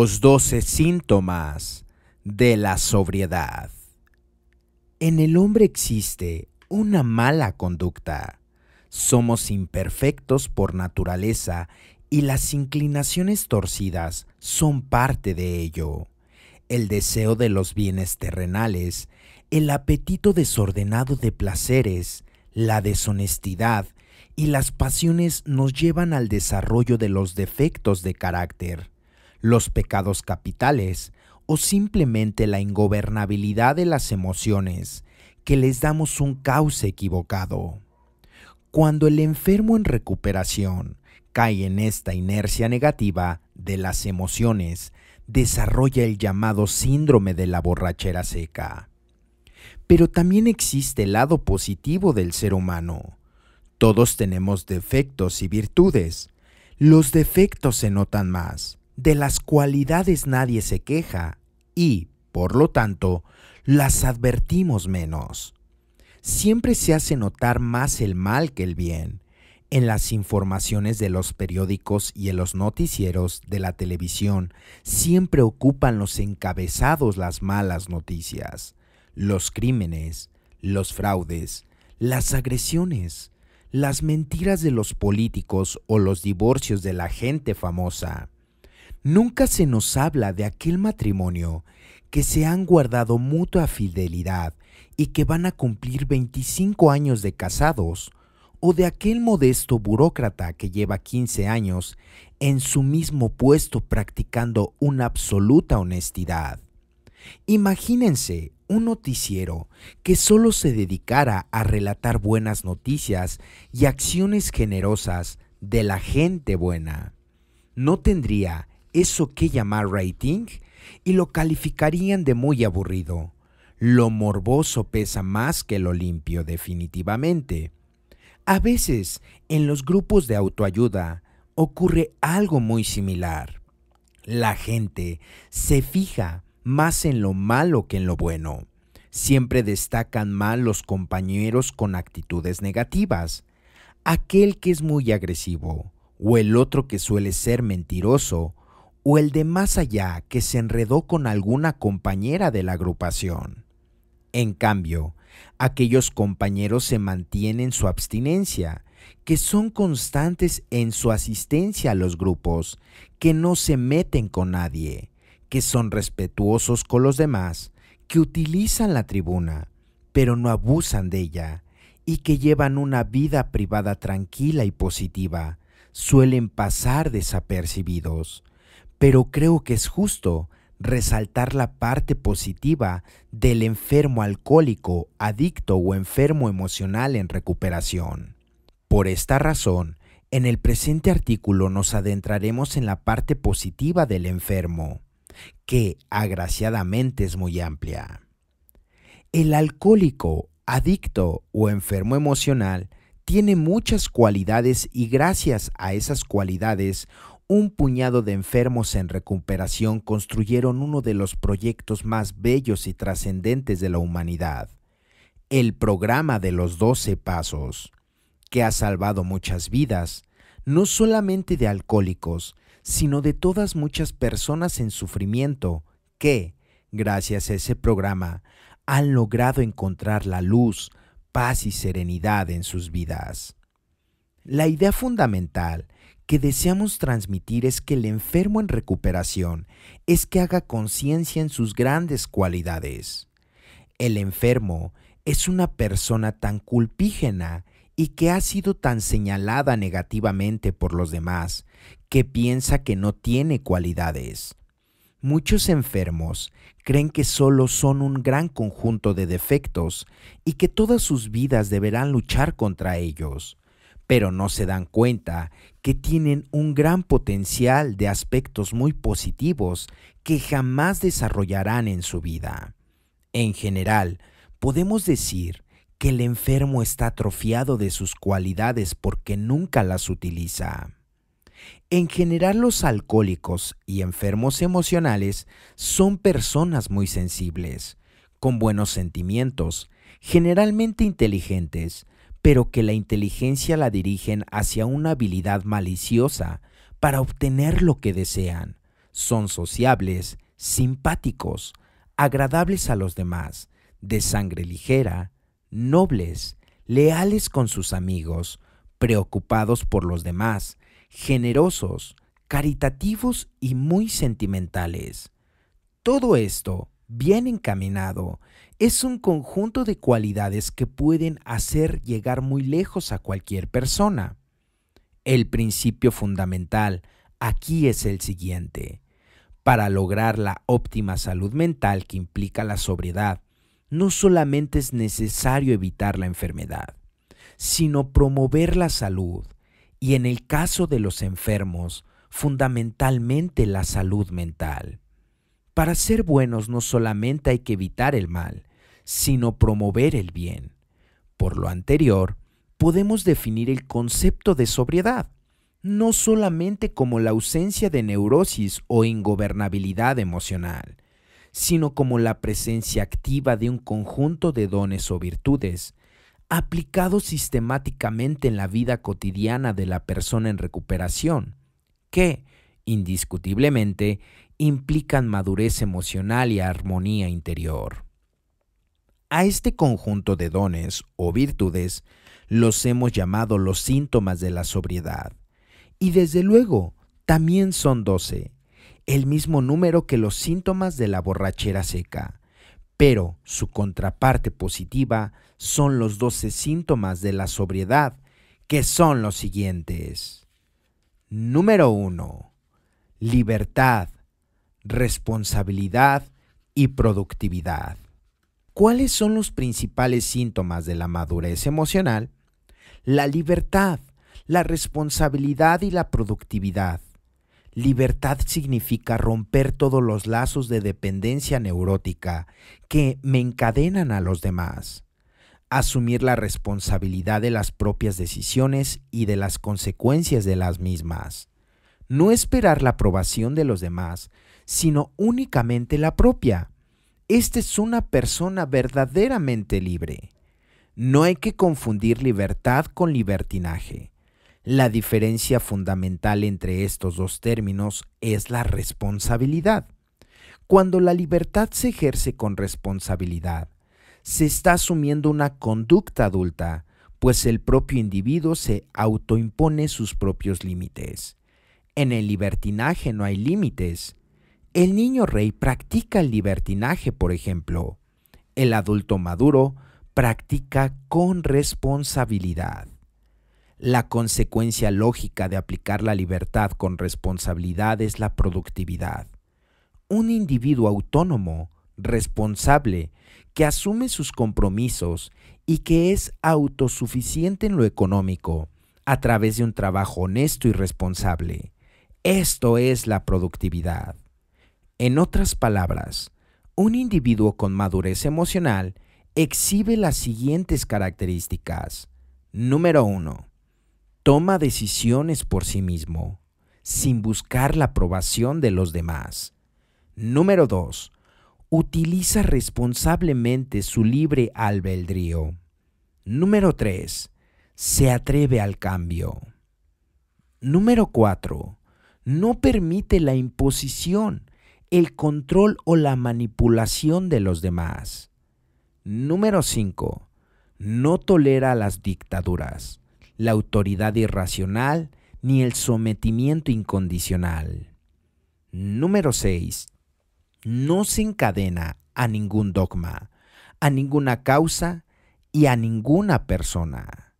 Los 12 síntomas de la sobriedad. En el hombre existe una mala conducta. Somos imperfectos por naturaleza y las inclinaciones torcidas son parte de ello. El deseo de los bienes terrenales, el apetito desordenado de placeres, la deshonestidad y las pasiones nos llevan al desarrollo de los defectos de carácter los pecados capitales o simplemente la ingobernabilidad de las emociones, que les damos un cauce equivocado. Cuando el enfermo en recuperación cae en esta inercia negativa de las emociones, desarrolla el llamado síndrome de la borrachera seca. Pero también existe el lado positivo del ser humano. Todos tenemos defectos y virtudes. Los defectos se notan más, de las cualidades nadie se queja y, por lo tanto, las advertimos menos. Siempre se hace notar más el mal que el bien. En las informaciones de los periódicos y en los noticieros de la televisión siempre ocupan los encabezados las malas noticias, los crímenes, los fraudes, las agresiones, las mentiras de los políticos o los divorcios de la gente famosa. Nunca se nos habla de aquel matrimonio que se han guardado mutua fidelidad y que van a cumplir 25 años de casados, o de aquel modesto burócrata que lleva 15 años en su mismo puesto practicando una absoluta honestidad. Imagínense un noticiero que solo se dedicara a relatar buenas noticias y acciones generosas de la gente buena. No tendría eso que llamar rating y lo calificarían de muy aburrido. Lo morboso pesa más que lo limpio definitivamente. A veces, en los grupos de autoayuda, ocurre algo muy similar. La gente se fija más en lo malo que en lo bueno. Siempre destacan mal los compañeros con actitudes negativas. Aquel que es muy agresivo, o el otro que suele ser mentiroso, o el de más allá que se enredó con alguna compañera de la agrupación. En cambio, aquellos compañeros se mantienen su abstinencia, que son constantes en su asistencia a los grupos, que no se meten con nadie, que son respetuosos con los demás, que utilizan la tribuna, pero no abusan de ella, y que llevan una vida privada tranquila y positiva, suelen pasar desapercibidos, pero creo que es justo resaltar la parte positiva del enfermo alcohólico, adicto o enfermo emocional en recuperación. Por esta razón, en el presente artículo nos adentraremos en la parte positiva del enfermo, que agraciadamente es muy amplia. El alcohólico, adicto o enfermo emocional tiene muchas cualidades y gracias a esas cualidades un puñado de enfermos en recuperación construyeron uno de los proyectos más bellos y trascendentes de la humanidad, el programa de los 12 Pasos, que ha salvado muchas vidas, no solamente de alcohólicos, sino de todas muchas personas en sufrimiento que, gracias a ese programa, han logrado encontrar la luz, paz y serenidad en sus vidas. La idea fundamental que deseamos transmitir es que el enfermo en recuperación es que haga conciencia en sus grandes cualidades. El enfermo es una persona tan culpígena y que ha sido tan señalada negativamente por los demás que piensa que no tiene cualidades. Muchos enfermos creen que solo son un gran conjunto de defectos y que todas sus vidas deberán luchar contra ellos pero no se dan cuenta que tienen un gran potencial de aspectos muy positivos que jamás desarrollarán en su vida. En general, podemos decir que el enfermo está atrofiado de sus cualidades porque nunca las utiliza. En general los alcohólicos y enfermos emocionales son personas muy sensibles, con buenos sentimientos, generalmente inteligentes, pero que la inteligencia la dirigen hacia una habilidad maliciosa para obtener lo que desean. Son sociables, simpáticos, agradables a los demás, de sangre ligera, nobles, leales con sus amigos, preocupados por los demás, generosos, caritativos y muy sentimentales. Todo esto bien encaminado, es un conjunto de cualidades que pueden hacer llegar muy lejos a cualquier persona. El principio fundamental aquí es el siguiente. Para lograr la óptima salud mental que implica la sobriedad, no solamente es necesario evitar la enfermedad, sino promover la salud y en el caso de los enfermos, fundamentalmente la salud mental. Para ser buenos no solamente hay que evitar el mal, sino promover el bien. Por lo anterior, podemos definir el concepto de sobriedad, no solamente como la ausencia de neurosis o ingobernabilidad emocional, sino como la presencia activa de un conjunto de dones o virtudes, aplicados sistemáticamente en la vida cotidiana de la persona en recuperación, que, indiscutiblemente, implican madurez emocional y armonía interior. A este conjunto de dones o virtudes los hemos llamado los síntomas de la sobriedad. Y desde luego, también son doce, el mismo número que los síntomas de la borrachera seca. Pero su contraparte positiva son los doce síntomas de la sobriedad, que son los siguientes. Número 1. Libertad, responsabilidad y productividad. ¿Cuáles son los principales síntomas de la madurez emocional? La libertad, la responsabilidad y la productividad. Libertad significa romper todos los lazos de dependencia neurótica que me encadenan a los demás asumir la responsabilidad de las propias decisiones y de las consecuencias de las mismas. No esperar la aprobación de los demás, sino únicamente la propia. Esta es una persona verdaderamente libre. No hay que confundir libertad con libertinaje. La diferencia fundamental entre estos dos términos es la responsabilidad. Cuando la libertad se ejerce con responsabilidad, se está asumiendo una conducta adulta, pues el propio individuo se autoimpone sus propios límites. En el libertinaje no hay límites, el niño rey practica el libertinaje, por ejemplo. El adulto maduro practica con responsabilidad. La consecuencia lógica de aplicar la libertad con responsabilidad es la productividad. Un individuo autónomo, responsable, que asume sus compromisos y que es autosuficiente en lo económico, a través de un trabajo honesto y responsable. Esto es la productividad. En otras palabras, un individuo con madurez emocional exhibe las siguientes características. Número 1. Toma decisiones por sí mismo, sin buscar la aprobación de los demás. Número 2. Utiliza responsablemente su libre albedrío. Número 3. Se atreve al cambio. Número 4. No permite la imposición el control o la manipulación de los demás. Número 5. No tolera las dictaduras, la autoridad irracional ni el sometimiento incondicional. Número 6. No se encadena a ningún dogma, a ninguna causa y a ninguna persona.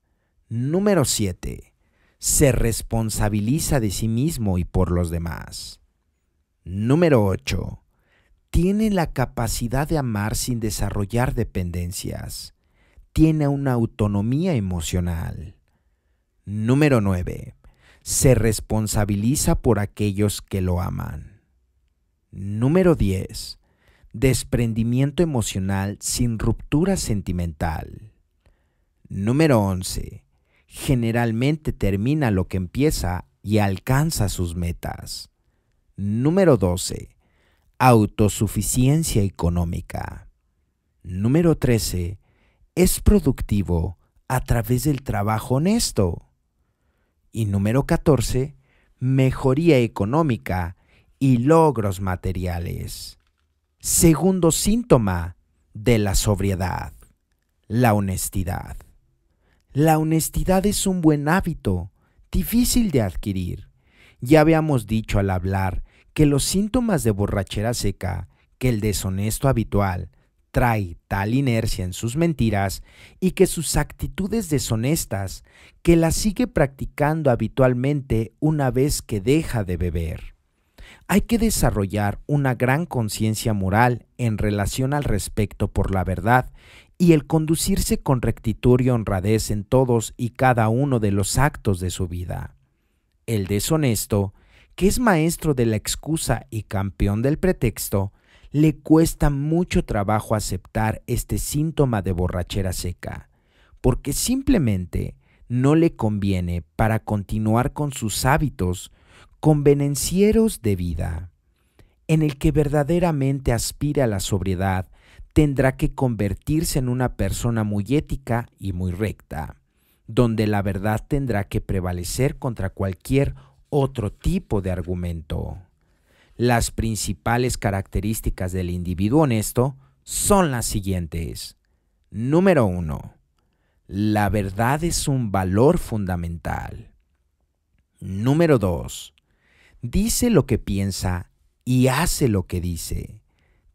Número 7. Se responsabiliza de sí mismo y por los demás. Número 8. Tiene la capacidad de amar sin desarrollar dependencias. Tiene una autonomía emocional. Número 9. Se responsabiliza por aquellos que lo aman. Número 10. Desprendimiento emocional sin ruptura sentimental. Número 11. Generalmente termina lo que empieza y alcanza sus metas. Número 12. Autosuficiencia económica. Número 13. Es productivo a través del trabajo honesto. Y número 14. Mejoría económica y logros materiales. Segundo síntoma de la sobriedad. La honestidad. La honestidad es un buen hábito, difícil de adquirir. Ya habíamos dicho al hablar que los síntomas de borrachera seca que el deshonesto habitual trae tal inercia en sus mentiras y que sus actitudes deshonestas que las sigue practicando habitualmente una vez que deja de beber. Hay que desarrollar una gran conciencia moral en relación al respecto por la verdad y el conducirse con rectitud y honradez en todos y cada uno de los actos de su vida. El deshonesto que es maestro de la excusa y campeón del pretexto, le cuesta mucho trabajo aceptar este síntoma de borrachera seca, porque simplemente no le conviene para continuar con sus hábitos convenencieros de vida. En el que verdaderamente aspira a la sobriedad, tendrá que convertirse en una persona muy ética y muy recta, donde la verdad tendrá que prevalecer contra cualquier otro tipo de argumento. Las principales características del individuo honesto son las siguientes. Número 1. La verdad es un valor fundamental. Número 2. Dice lo que piensa y hace lo que dice.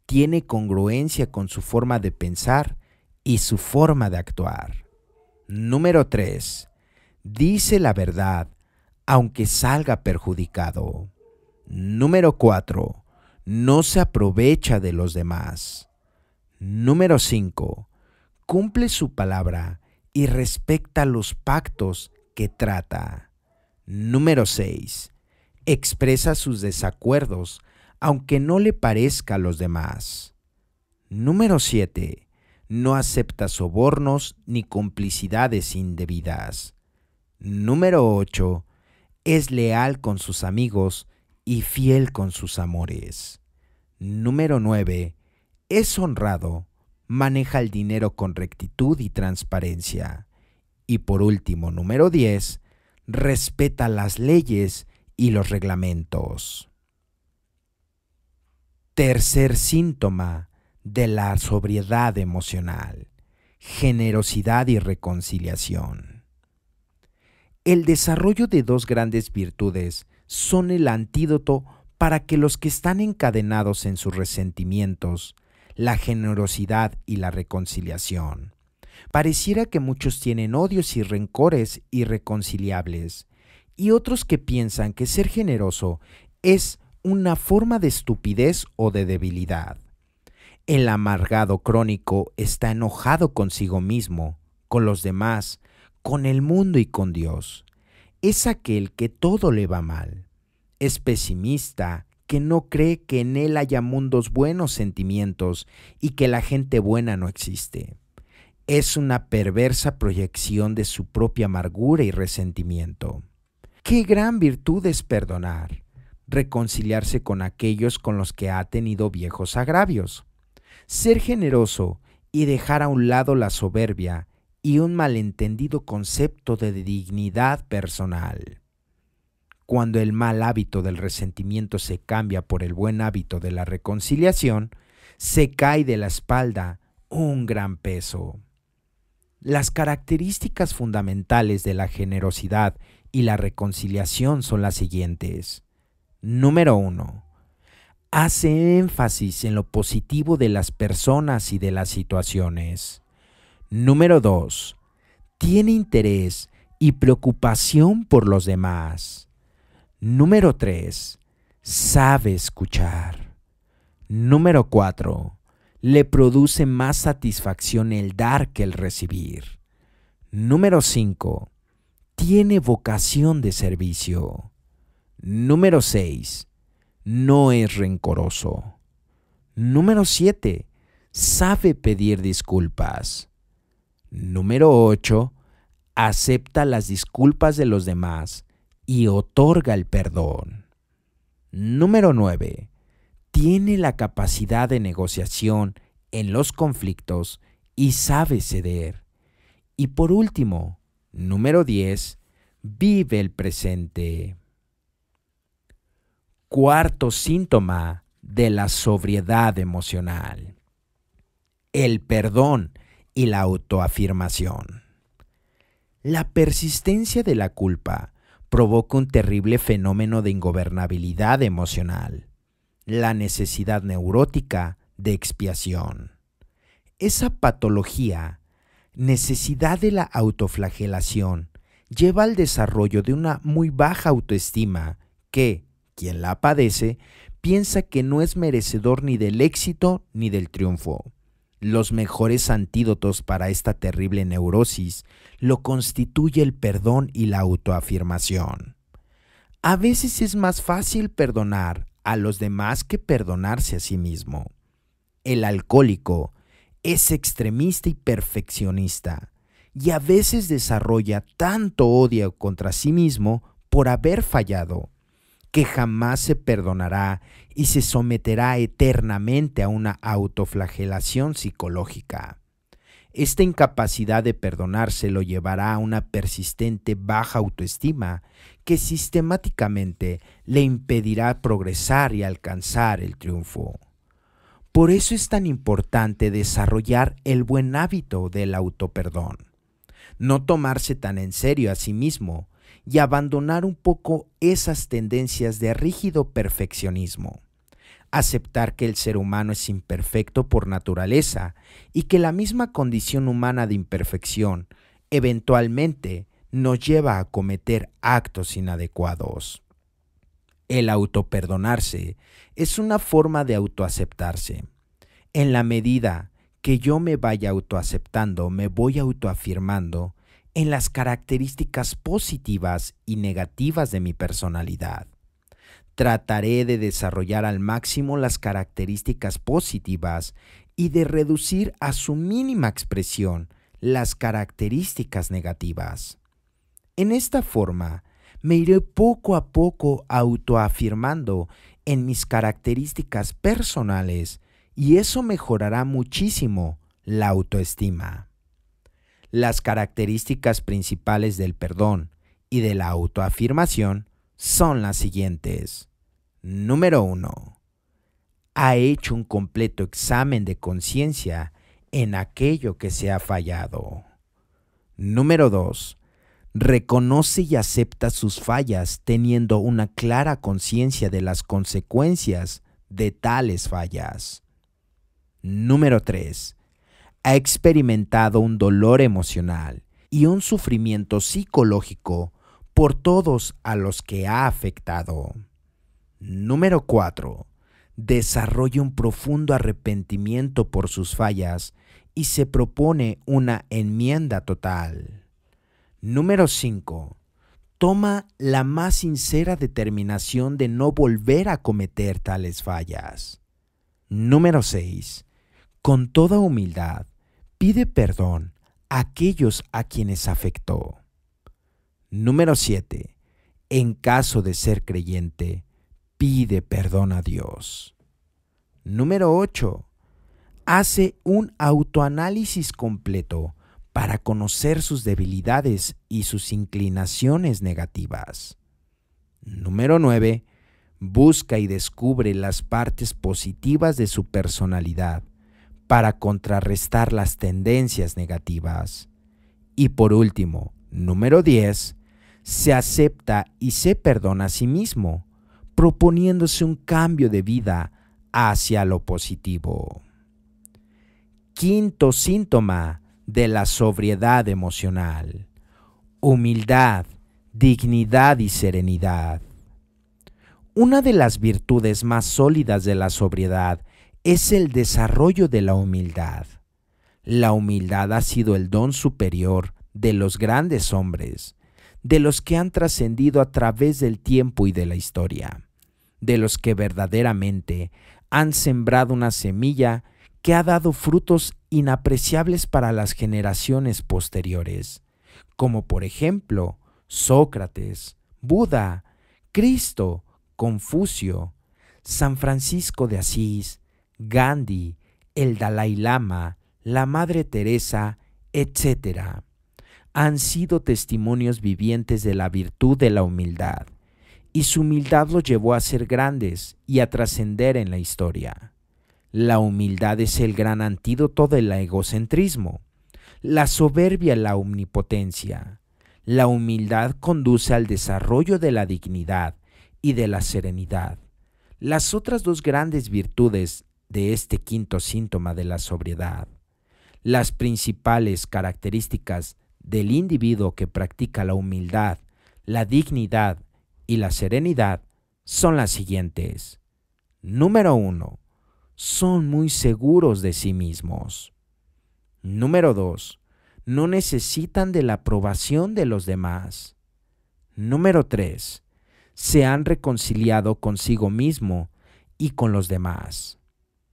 Tiene congruencia con su forma de pensar y su forma de actuar. Número 3. Dice la verdad aunque salga perjudicado. Número 4. No se aprovecha de los demás. Número 5. Cumple su palabra y respecta los pactos que trata. Número 6. Expresa sus desacuerdos aunque no le parezca a los demás. Número 7. No acepta sobornos ni complicidades indebidas. Número 8 es leal con sus amigos y fiel con sus amores. Número 9. Es honrado, maneja el dinero con rectitud y transparencia. Y por último, número 10. Respeta las leyes y los reglamentos. Tercer síntoma de la sobriedad emocional. Generosidad y reconciliación. El desarrollo de dos grandes virtudes son el antídoto para que los que están encadenados en sus resentimientos, la generosidad y la reconciliación. Pareciera que muchos tienen odios y rencores irreconciliables, y otros que piensan que ser generoso es una forma de estupidez o de debilidad. El amargado crónico está enojado consigo mismo, con los demás, con el mundo y con Dios. Es aquel que todo le va mal. Es pesimista, que no cree que en él haya mundos buenos sentimientos y que la gente buena no existe. Es una perversa proyección de su propia amargura y resentimiento. Qué gran virtud es perdonar, reconciliarse con aquellos con los que ha tenido viejos agravios, ser generoso y dejar a un lado la soberbia y un malentendido concepto de dignidad personal. Cuando el mal hábito del resentimiento se cambia por el buen hábito de la reconciliación, se cae de la espalda un gran peso. Las características fundamentales de la generosidad y la reconciliación son las siguientes. Número 1. Hace énfasis en lo positivo de las personas y de las situaciones. Número 2. Tiene interés y preocupación por los demás. Número 3. Sabe escuchar. Número 4. Le produce más satisfacción el dar que el recibir. Número 5. Tiene vocación de servicio. Número 6. No es rencoroso. Número 7. Sabe pedir disculpas. Número 8. Acepta las disculpas de los demás y otorga el perdón. Número 9. Tiene la capacidad de negociación en los conflictos y sabe ceder. Y por último, número 10. Vive el presente. Cuarto síntoma de la sobriedad emocional. El perdón y la autoafirmación. La persistencia de la culpa provoca un terrible fenómeno de ingobernabilidad emocional, la necesidad neurótica de expiación. Esa patología, necesidad de la autoflagelación, lleva al desarrollo de una muy baja autoestima que, quien la padece, piensa que no es merecedor ni del éxito ni del triunfo los mejores antídotos para esta terrible neurosis lo constituye el perdón y la autoafirmación. A veces es más fácil perdonar a los demás que perdonarse a sí mismo. El alcohólico es extremista y perfeccionista, y a veces desarrolla tanto odio contra sí mismo por haber fallado, que jamás se perdonará y se someterá eternamente a una autoflagelación psicológica. Esta incapacidad de perdonarse lo llevará a una persistente baja autoestima que sistemáticamente le impedirá progresar y alcanzar el triunfo. Por eso es tan importante desarrollar el buen hábito del autoperdón. No tomarse tan en serio a sí mismo, y abandonar un poco esas tendencias de rígido perfeccionismo. Aceptar que el ser humano es imperfecto por naturaleza y que la misma condición humana de imperfección eventualmente nos lleva a cometer actos inadecuados. El autoperdonarse es una forma de autoaceptarse. En la medida que yo me vaya autoaceptando, me voy autoafirmando, en las características positivas y negativas de mi personalidad. Trataré de desarrollar al máximo las características positivas y de reducir a su mínima expresión las características negativas. En esta forma, me iré poco a poco autoafirmando en mis características personales y eso mejorará muchísimo la autoestima. Las características principales del perdón y de la autoafirmación son las siguientes. Número 1. Ha hecho un completo examen de conciencia en aquello que se ha fallado. Número 2. Reconoce y acepta sus fallas teniendo una clara conciencia de las consecuencias de tales fallas. Número 3 ha experimentado un dolor emocional y un sufrimiento psicológico por todos a los que ha afectado. Número 4. Desarrolla un profundo arrepentimiento por sus fallas y se propone una enmienda total. Número 5. Toma la más sincera determinación de no volver a cometer tales fallas. Número 6. Con toda humildad, pide perdón a aquellos a quienes afectó. Número 7. En caso de ser creyente, pide perdón a Dios. Número 8. Hace un autoanálisis completo para conocer sus debilidades y sus inclinaciones negativas. Número 9. Busca y descubre las partes positivas de su personalidad para contrarrestar las tendencias negativas. Y por último, número 10, se acepta y se perdona a sí mismo, proponiéndose un cambio de vida hacia lo positivo. Quinto síntoma de la sobriedad emocional. Humildad, dignidad y serenidad. Una de las virtudes más sólidas de la sobriedad es el desarrollo de la humildad. La humildad ha sido el don superior de los grandes hombres, de los que han trascendido a través del tiempo y de la historia, de los que verdaderamente han sembrado una semilla que ha dado frutos inapreciables para las generaciones posteriores, como por ejemplo Sócrates, Buda, Cristo, Confucio, San Francisco de Asís, Gandhi, el Dalai Lama, la Madre Teresa, etc. Han sido testimonios vivientes de la virtud de la humildad, y su humildad los llevó a ser grandes y a trascender en la historia. La humildad es el gran antídoto del egocentrismo, la soberbia la omnipotencia. La humildad conduce al desarrollo de la dignidad y de la serenidad. Las otras dos grandes virtudes de este quinto síntoma de la sobriedad. Las principales características del individuo que practica la humildad, la dignidad y la serenidad son las siguientes. Número 1. Son muy seguros de sí mismos. Número 2. No necesitan de la aprobación de los demás. Número 3. Se han reconciliado consigo mismo y con los demás.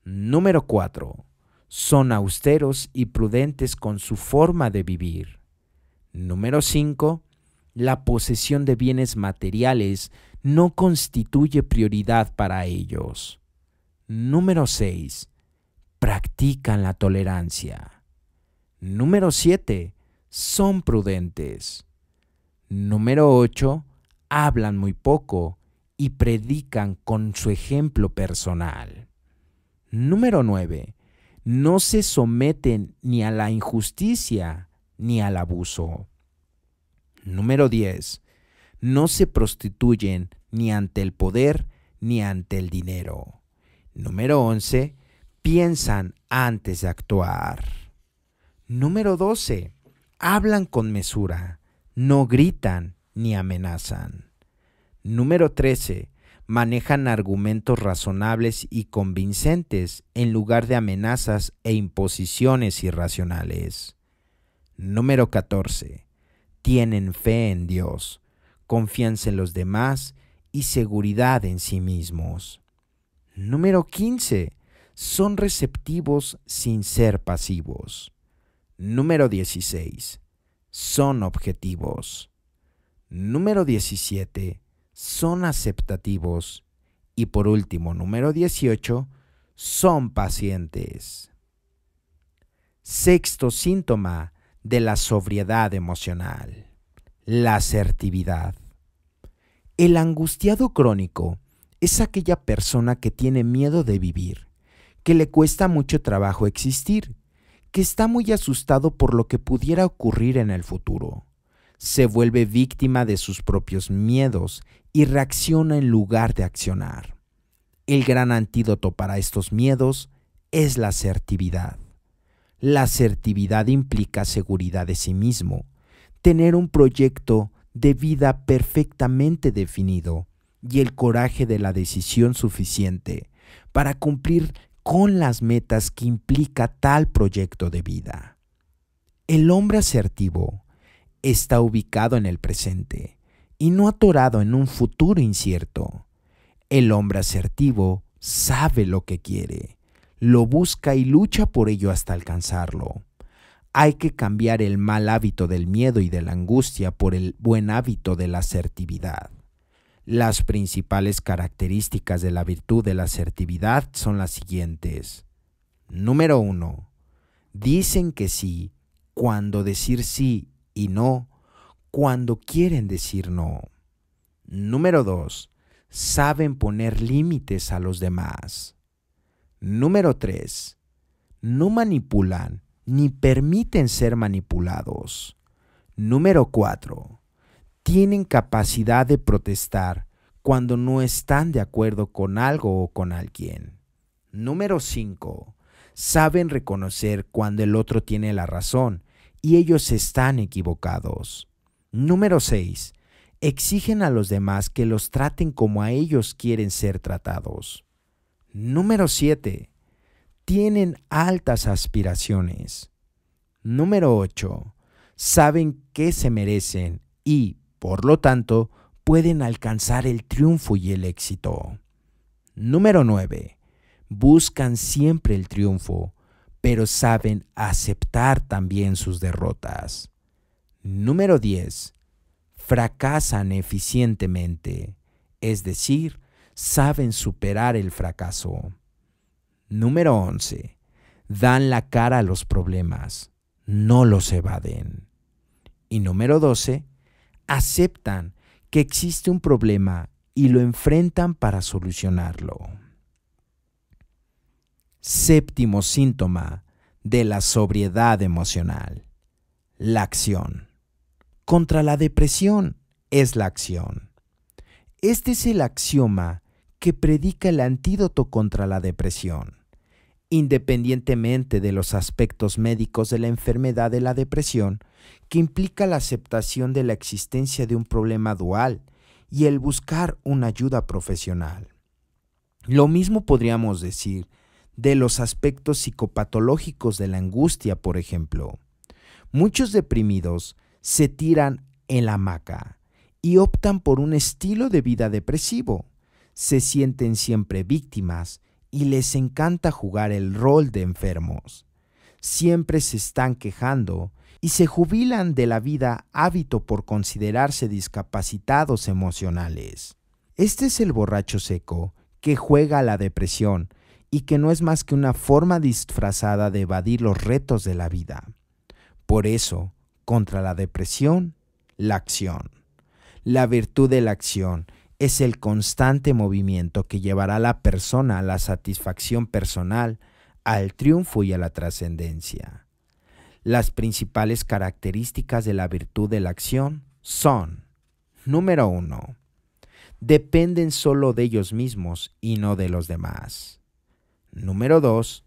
Número 4. Son austeros y prudentes con su forma de vivir. Número 5. La posesión de bienes materiales no constituye prioridad para ellos. Número 6. Practican la tolerancia. Número 7. Son prudentes. Número 8. Hablan muy poco y predican con su ejemplo personal. Número 9. No se someten ni a la injusticia ni al abuso. Número 10. No se prostituyen ni ante el poder ni ante el dinero. Número 11. Piensan antes de actuar. Número 12. Hablan con mesura. No gritan ni amenazan. Número 13 manejan argumentos razonables y convincentes en lugar de amenazas e imposiciones irracionales. Número 14. Tienen fe en Dios, confianza en los demás y seguridad en sí mismos. Número 15. Son receptivos sin ser pasivos. Número 16. Son objetivos. Número 17 son aceptativos y por último, número 18, son pacientes. Sexto síntoma de la sobriedad emocional, la asertividad. El angustiado crónico es aquella persona que tiene miedo de vivir, que le cuesta mucho trabajo existir, que está muy asustado por lo que pudiera ocurrir en el futuro se vuelve víctima de sus propios miedos y reacciona en lugar de accionar. El gran antídoto para estos miedos es la asertividad. La asertividad implica seguridad de sí mismo, tener un proyecto de vida perfectamente definido y el coraje de la decisión suficiente para cumplir con las metas que implica tal proyecto de vida. El hombre asertivo está ubicado en el presente y no atorado en un futuro incierto. El hombre asertivo sabe lo que quiere, lo busca y lucha por ello hasta alcanzarlo. Hay que cambiar el mal hábito del miedo y de la angustia por el buen hábito de la asertividad. Las principales características de la virtud de la asertividad son las siguientes. Número 1. Dicen que sí cuando decir sí y no cuando quieren decir no. Número 2. Saben poner límites a los demás. Número 3. No manipulan ni permiten ser manipulados. Número 4. Tienen capacidad de protestar cuando no están de acuerdo con algo o con alguien. Número 5. Saben reconocer cuando el otro tiene la razón y ellos están equivocados. Número 6. Exigen a los demás que los traten como a ellos quieren ser tratados. Número 7. Tienen altas aspiraciones. Número 8. Saben que se merecen y, por lo tanto, pueden alcanzar el triunfo y el éxito. Número 9. Buscan siempre el triunfo pero saben aceptar también sus derrotas. Número 10. Fracasan eficientemente, es decir, saben superar el fracaso. Número 11. Dan la cara a los problemas, no los evaden. Y número 12. Aceptan que existe un problema y lo enfrentan para solucionarlo. Séptimo síntoma de la sobriedad emocional. La acción. Contra la depresión es la acción. Este es el axioma que predica el antídoto contra la depresión. Independientemente de los aspectos médicos de la enfermedad de la depresión, que implica la aceptación de la existencia de un problema dual y el buscar una ayuda profesional. Lo mismo podríamos decir de los aspectos psicopatológicos de la angustia, por ejemplo. Muchos deprimidos se tiran en la hamaca y optan por un estilo de vida depresivo. Se sienten siempre víctimas y les encanta jugar el rol de enfermos. Siempre se están quejando y se jubilan de la vida hábito por considerarse discapacitados emocionales. Este es el borracho seco que juega a la depresión y que no es más que una forma disfrazada de evadir los retos de la vida. Por eso, contra la depresión, la acción. La virtud de la acción es el constante movimiento que llevará a la persona a la satisfacción personal, al triunfo y a la trascendencia. Las principales características de la virtud de la acción son, número 1. Dependen solo de ellos mismos y no de los demás. Número 2.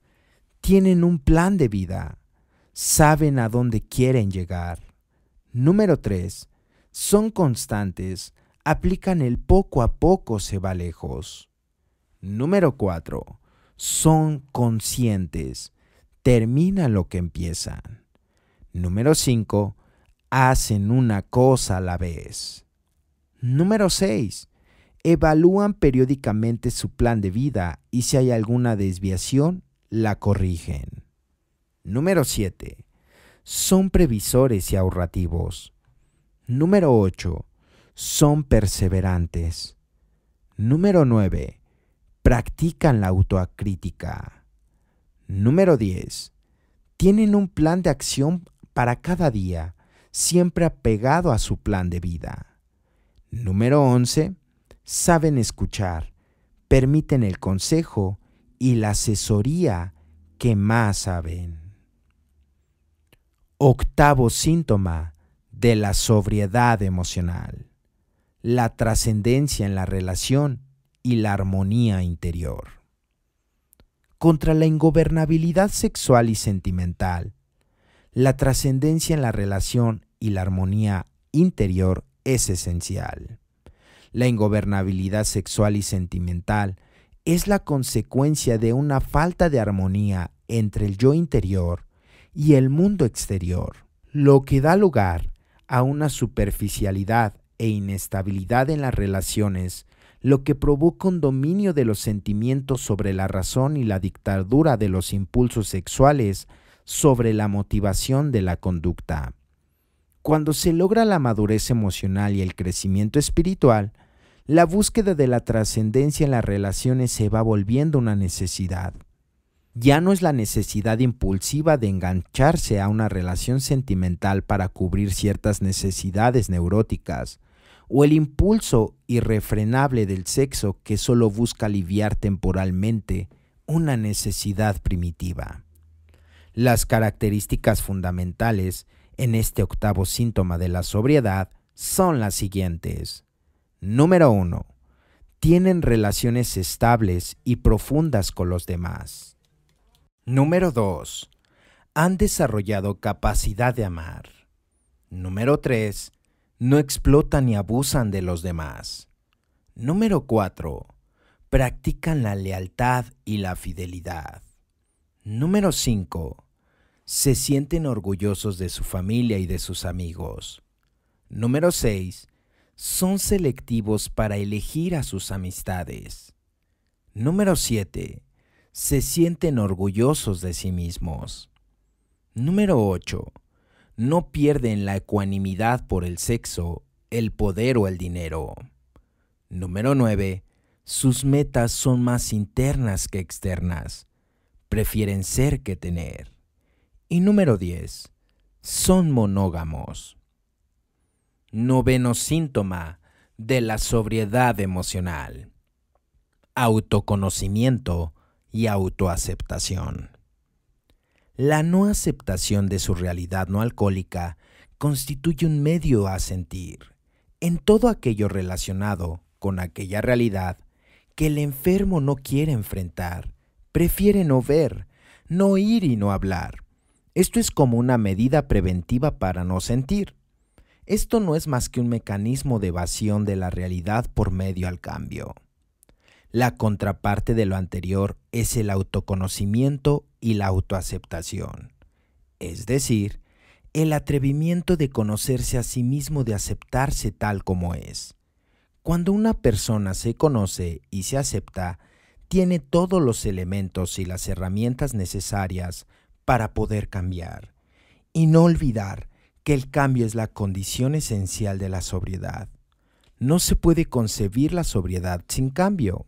tienen un plan de vida, saben a dónde quieren llegar. Número 3. son constantes, aplican el poco a poco se va lejos. Número 4. son conscientes, terminan lo que empiezan. Número 5. hacen una cosa a la vez. Número 6 evalúan periódicamente su plan de vida y si hay alguna desviación, la corrigen. Número 7. Son previsores y ahorrativos. Número 8. Son perseverantes. Número 9. Practican la autocrítica. Número 10. Tienen un plan de acción para cada día, siempre apegado a su plan de vida. Número 11 saben escuchar, permiten el consejo y la asesoría que más saben. Octavo síntoma de la sobriedad emocional, la trascendencia en la relación y la armonía interior. Contra la ingobernabilidad sexual y sentimental, la trascendencia en la relación y la armonía interior es esencial. La ingobernabilidad sexual y sentimental es la consecuencia de una falta de armonía entre el yo interior y el mundo exterior, lo que da lugar a una superficialidad e inestabilidad en las relaciones, lo que provoca un dominio de los sentimientos sobre la razón y la dictadura de los impulsos sexuales sobre la motivación de la conducta. Cuando se logra la madurez emocional y el crecimiento espiritual, la búsqueda de la trascendencia en las relaciones se va volviendo una necesidad. Ya no es la necesidad impulsiva de engancharse a una relación sentimental para cubrir ciertas necesidades neuróticas, o el impulso irrefrenable del sexo que solo busca aliviar temporalmente una necesidad primitiva. Las características fundamentales en este octavo síntoma de la sobriedad son las siguientes. Número 1. Tienen relaciones estables y profundas con los demás. Número 2. Han desarrollado capacidad de amar. Número 3. No explotan ni abusan de los demás. Número 4. Practican la lealtad y la fidelidad. Número 5. Se sienten orgullosos de su familia y de sus amigos. Número 6 son selectivos para elegir a sus amistades. Número 7. Se sienten orgullosos de sí mismos. Número 8. No pierden la ecuanimidad por el sexo, el poder o el dinero. Número 9. Sus metas son más internas que externas. Prefieren ser que tener. Y número 10. Son monógamos. Noveno síntoma de la sobriedad emocional. Autoconocimiento y autoaceptación. La no aceptación de su realidad no alcohólica constituye un medio a sentir en todo aquello relacionado con aquella realidad que el enfermo no quiere enfrentar, prefiere no ver, no oír y no hablar. Esto es como una medida preventiva para no sentir esto no es más que un mecanismo de evasión de la realidad por medio al cambio. La contraparte de lo anterior es el autoconocimiento y la autoaceptación, es decir, el atrevimiento de conocerse a sí mismo, de aceptarse tal como es. Cuando una persona se conoce y se acepta, tiene todos los elementos y las herramientas necesarias para poder cambiar. Y no olvidar que el cambio es la condición esencial de la sobriedad. No se puede concebir la sobriedad sin cambio.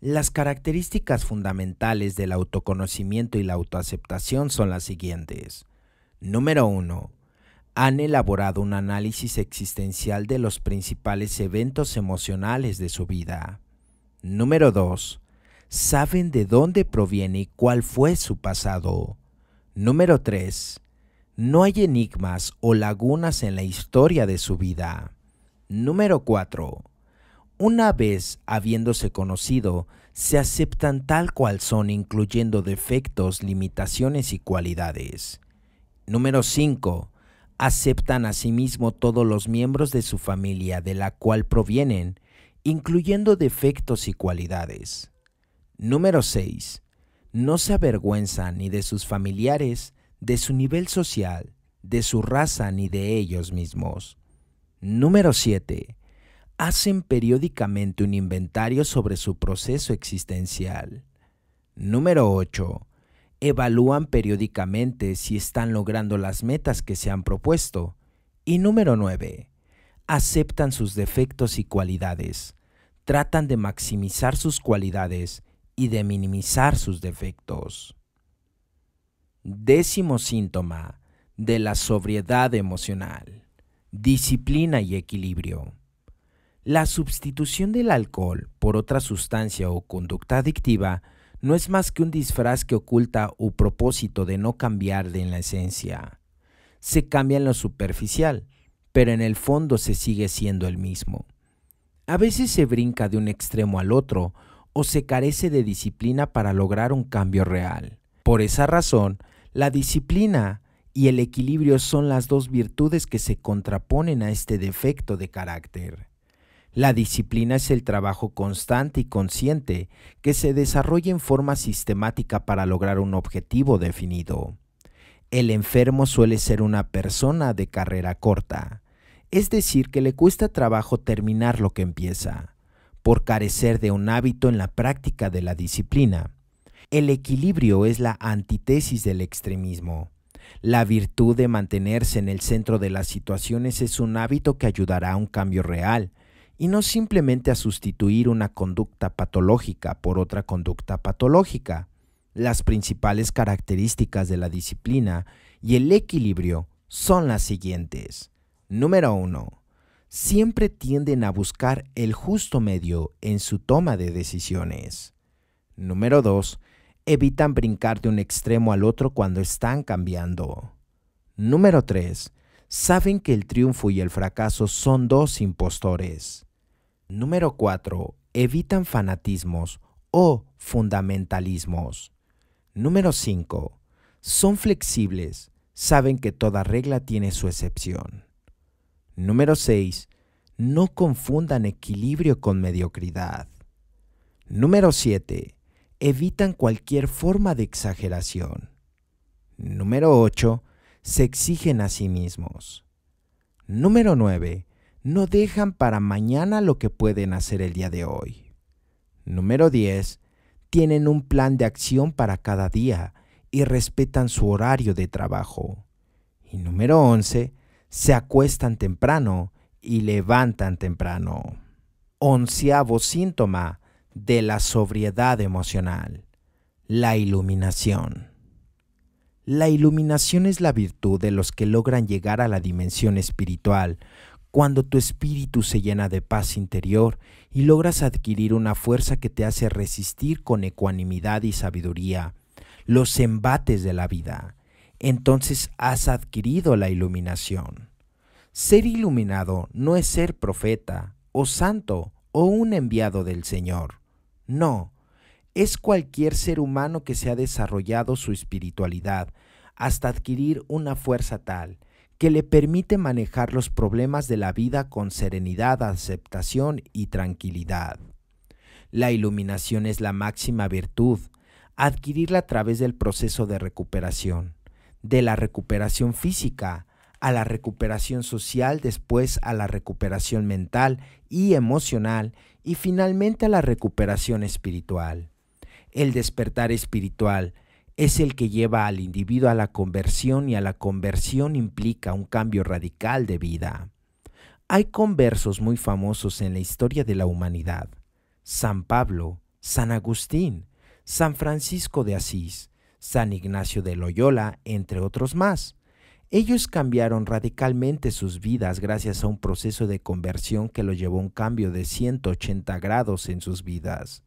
Las características fundamentales del autoconocimiento y la autoaceptación son las siguientes. Número 1. Han elaborado un análisis existencial de los principales eventos emocionales de su vida. Número 2. Saben de dónde proviene y cuál fue su pasado. Número 3. No hay enigmas o lagunas en la historia de su vida. Número 4. Una vez habiéndose conocido, se aceptan tal cual son incluyendo defectos, limitaciones y cualidades. Número 5. Aceptan a sí mismo todos los miembros de su familia de la cual provienen, incluyendo defectos y cualidades. Número 6. No se avergüenza ni de sus familiares, de su nivel social, de su raza ni de ellos mismos. Número 7. Hacen periódicamente un inventario sobre su proceso existencial. Número 8. Evalúan periódicamente si están logrando las metas que se han propuesto. Y número 9. Aceptan sus defectos y cualidades. Tratan de maximizar sus cualidades y de minimizar sus defectos. Décimo síntoma de la sobriedad emocional. Disciplina y equilibrio. La sustitución del alcohol por otra sustancia o conducta adictiva no es más que un disfraz que oculta un propósito de no cambiar de en la esencia. Se cambia en lo superficial, pero en el fondo se sigue siendo el mismo. A veces se brinca de un extremo al otro o se carece de disciplina para lograr un cambio real. Por esa razón, la disciplina y el equilibrio son las dos virtudes que se contraponen a este defecto de carácter. La disciplina es el trabajo constante y consciente que se desarrolla en forma sistemática para lograr un objetivo definido. El enfermo suele ser una persona de carrera corta, es decir, que le cuesta trabajo terminar lo que empieza, por carecer de un hábito en la práctica de la disciplina. El equilibrio es la antítesis del extremismo. La virtud de mantenerse en el centro de las situaciones es un hábito que ayudará a un cambio real, y no simplemente a sustituir una conducta patológica por otra conducta patológica. Las principales características de la disciplina y el equilibrio son las siguientes. Número 1. Siempre tienden a buscar el justo medio en su toma de decisiones. Número 2 evitan brincar de un extremo al otro cuando están cambiando. Número 3. Saben que el triunfo y el fracaso son dos impostores. Número 4. Evitan fanatismos o fundamentalismos. Número 5. Son flexibles. Saben que toda regla tiene su excepción. Número 6. No confundan equilibrio con mediocridad. Número 7 evitan cualquier forma de exageración. Número 8. Se exigen a sí mismos. Número 9. No dejan para mañana lo que pueden hacer el día de hoy. Número 10. Tienen un plan de acción para cada día y respetan su horario de trabajo. Y número 11. Se acuestan temprano y levantan temprano. Onceavo síntoma de la sobriedad emocional, la iluminación. La iluminación es la virtud de los que logran llegar a la dimensión espiritual, cuando tu espíritu se llena de paz interior y logras adquirir una fuerza que te hace resistir con ecuanimidad y sabiduría los embates de la vida. Entonces has adquirido la iluminación. Ser iluminado no es ser profeta o santo o un enviado del Señor. No, es cualquier ser humano que se ha desarrollado su espiritualidad hasta adquirir una fuerza tal que le permite manejar los problemas de la vida con serenidad, aceptación y tranquilidad. La iluminación es la máxima virtud, adquirirla a través del proceso de recuperación, de la recuperación física a la recuperación social, después a la recuperación mental y emocional y finalmente a la recuperación espiritual. El despertar espiritual es el que lleva al individuo a la conversión y a la conversión implica un cambio radical de vida. Hay conversos muy famosos en la historia de la humanidad. San Pablo, San Agustín, San Francisco de Asís, San Ignacio de Loyola, entre otros más. Ellos cambiaron radicalmente sus vidas gracias a un proceso de conversión que lo llevó a un cambio de 180 grados en sus vidas.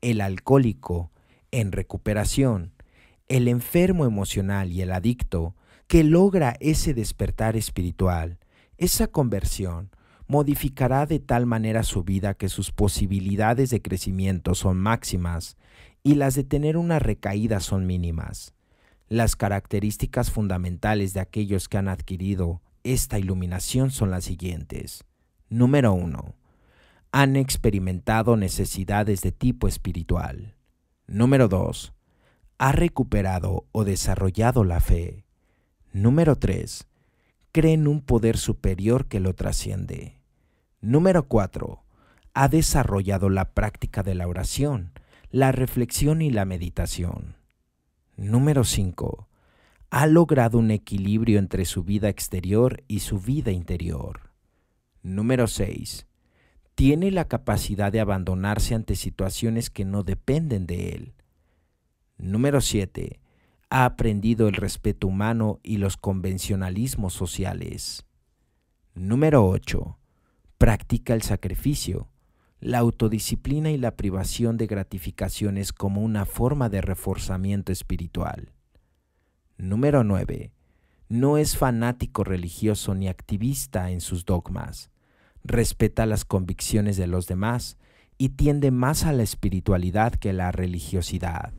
El alcohólico, en recuperación, el enfermo emocional y el adicto, que logra ese despertar espiritual, esa conversión, modificará de tal manera su vida que sus posibilidades de crecimiento son máximas y las de tener una recaída son mínimas. Las características fundamentales de aquellos que han adquirido esta iluminación son las siguientes. Número 1. Han experimentado necesidades de tipo espiritual. Número 2. Ha recuperado o desarrollado la fe. Número 3. Cree en un poder superior que lo trasciende. Número 4. Ha desarrollado la práctica de la oración, la reflexión y la meditación. Número 5. Ha logrado un equilibrio entre su vida exterior y su vida interior. Número 6. Tiene la capacidad de abandonarse ante situaciones que no dependen de él. Número 7. Ha aprendido el respeto humano y los convencionalismos sociales. Número 8. Practica el sacrificio la autodisciplina y la privación de gratificaciones como una forma de reforzamiento espiritual. Número 9. No es fanático religioso ni activista en sus dogmas. Respeta las convicciones de los demás y tiende más a la espiritualidad que la religiosidad.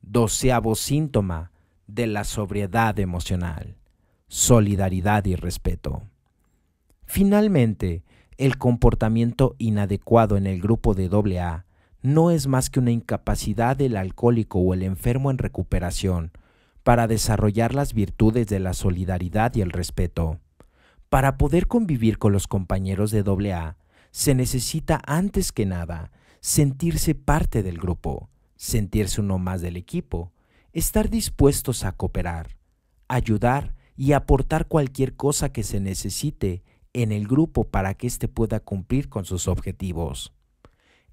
Doceavo síntoma de la sobriedad emocional. Solidaridad y respeto. Finalmente, el comportamiento inadecuado en el grupo de AA no es más que una incapacidad del alcohólico o el enfermo en recuperación para desarrollar las virtudes de la solidaridad y el respeto. Para poder convivir con los compañeros de AA, se necesita antes que nada sentirse parte del grupo, sentirse uno más del equipo, estar dispuestos a cooperar, ayudar y aportar cualquier cosa que se necesite en el grupo para que éste pueda cumplir con sus objetivos.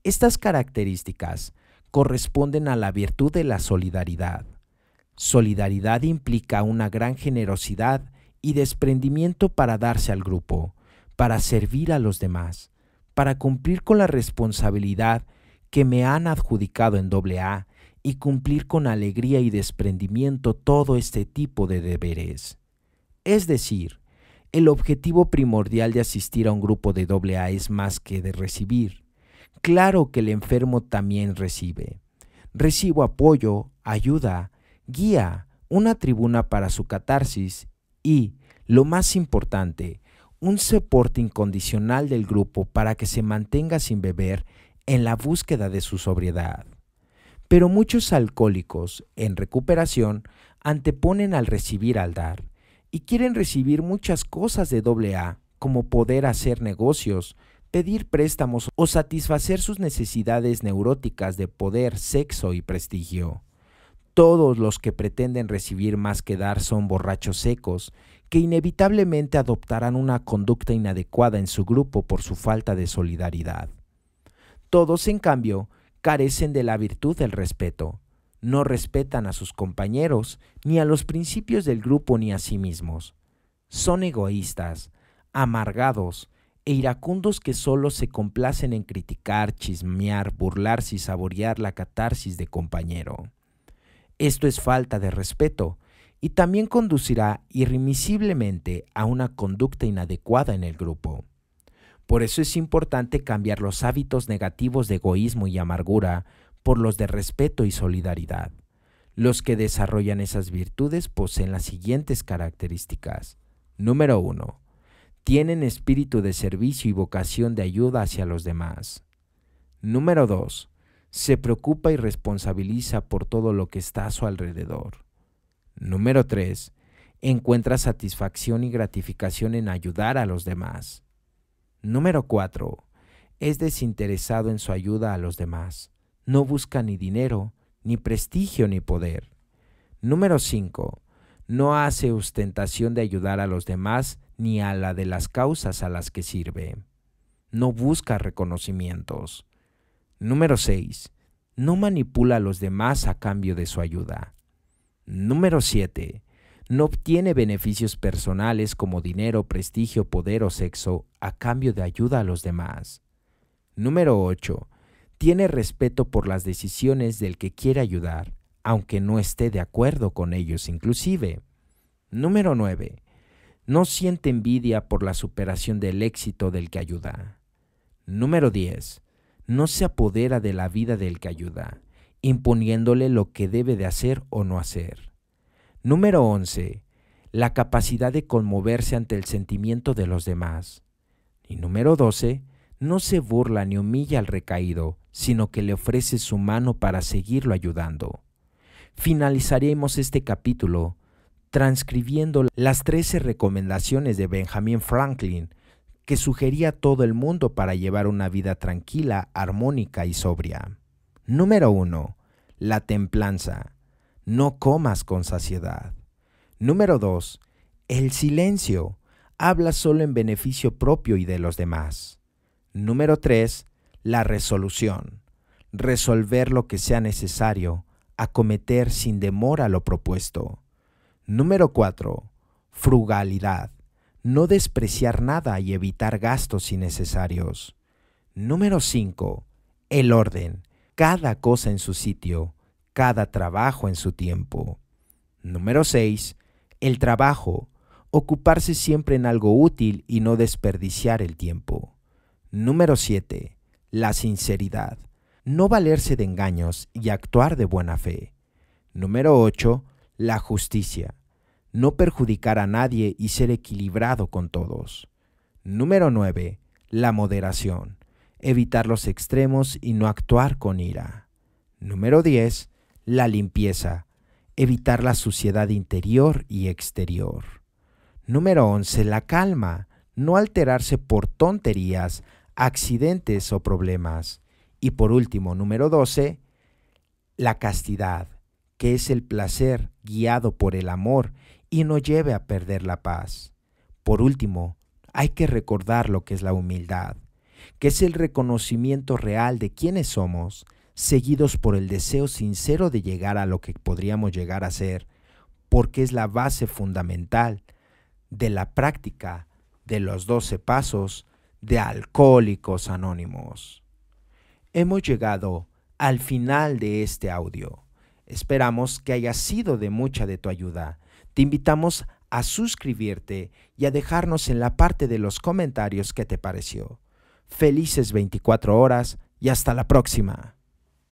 Estas características corresponden a la virtud de la solidaridad. Solidaridad implica una gran generosidad y desprendimiento para darse al grupo, para servir a los demás, para cumplir con la responsabilidad que me han adjudicado en AA y cumplir con alegría y desprendimiento todo este tipo de deberes. Es decir, el objetivo primordial de asistir a un grupo de AA es más que de recibir. Claro que el enfermo también recibe. Recibo apoyo, ayuda, guía, una tribuna para su catarsis y, lo más importante, un soporte incondicional del grupo para que se mantenga sin beber en la búsqueda de su sobriedad. Pero muchos alcohólicos en recuperación anteponen al recibir al dar y quieren recibir muchas cosas de doble A, como poder hacer negocios, pedir préstamos o satisfacer sus necesidades neuróticas de poder, sexo y prestigio. Todos los que pretenden recibir más que dar son borrachos secos, que inevitablemente adoptarán una conducta inadecuada en su grupo por su falta de solidaridad. Todos, en cambio, carecen de la virtud del respeto, no respetan a sus compañeros, ni a los principios del grupo ni a sí mismos. Son egoístas, amargados e iracundos que solo se complacen en criticar, chismear, burlarse y saborear la catarsis de compañero. Esto es falta de respeto y también conducirá irremisiblemente a una conducta inadecuada en el grupo. Por eso es importante cambiar los hábitos negativos de egoísmo y amargura por los de respeto y solidaridad. Los que desarrollan esas virtudes poseen las siguientes características. Número 1. Tienen espíritu de servicio y vocación de ayuda hacia los demás. Número 2. Se preocupa y responsabiliza por todo lo que está a su alrededor. Número 3. Encuentra satisfacción y gratificación en ayudar a los demás. Número 4. Es desinteresado en su ayuda a los demás no busca ni dinero, ni prestigio, ni poder. Número 5. No hace ostentación de ayudar a los demás ni a la de las causas a las que sirve. No busca reconocimientos. Número 6. No manipula a los demás a cambio de su ayuda. Número 7. No obtiene beneficios personales como dinero, prestigio, poder o sexo a cambio de ayuda a los demás. Número 8 tiene respeto por las decisiones del que quiere ayudar, aunque no esté de acuerdo con ellos inclusive. Número 9. No siente envidia por la superación del éxito del que ayuda. Número 10. No se apodera de la vida del que ayuda, imponiéndole lo que debe de hacer o no hacer. Número 11. La capacidad de conmoverse ante el sentimiento de los demás. Y número 12. No se burla ni humilla al recaído, sino que le ofrece su mano para seguirlo ayudando. Finalizaremos este capítulo transcribiendo las 13 recomendaciones de Benjamin Franklin que sugería a todo el mundo para llevar una vida tranquila, armónica y sobria. Número 1. La templanza. No comas con saciedad. Número 2. El silencio. Habla solo en beneficio propio y de los demás. Número 3 la resolución, resolver lo que sea necesario, acometer sin demora lo propuesto. Número 4. Frugalidad. No despreciar nada y evitar gastos innecesarios. Número 5. El orden. Cada cosa en su sitio, cada trabajo en su tiempo. Número 6. El trabajo. Ocuparse siempre en algo útil y no desperdiciar el tiempo. Número 7 la sinceridad, no valerse de engaños y actuar de buena fe. Número 8. La justicia, no perjudicar a nadie y ser equilibrado con todos. Número 9. La moderación, evitar los extremos y no actuar con ira. Número 10. La limpieza, evitar la suciedad interior y exterior. Número 11. La calma, no alterarse por tonterías, accidentes o problemas. Y por último, número 12, la castidad, que es el placer guiado por el amor y no lleve a perder la paz. Por último, hay que recordar lo que es la humildad, que es el reconocimiento real de quiénes somos, seguidos por el deseo sincero de llegar a lo que podríamos llegar a ser, porque es la base fundamental de la práctica de los doce pasos de Alcohólicos Anónimos. Hemos llegado al final de este audio. Esperamos que haya sido de mucha de tu ayuda. Te invitamos a suscribirte y a dejarnos en la parte de los comentarios qué te pareció. Felices 24 horas y hasta la próxima.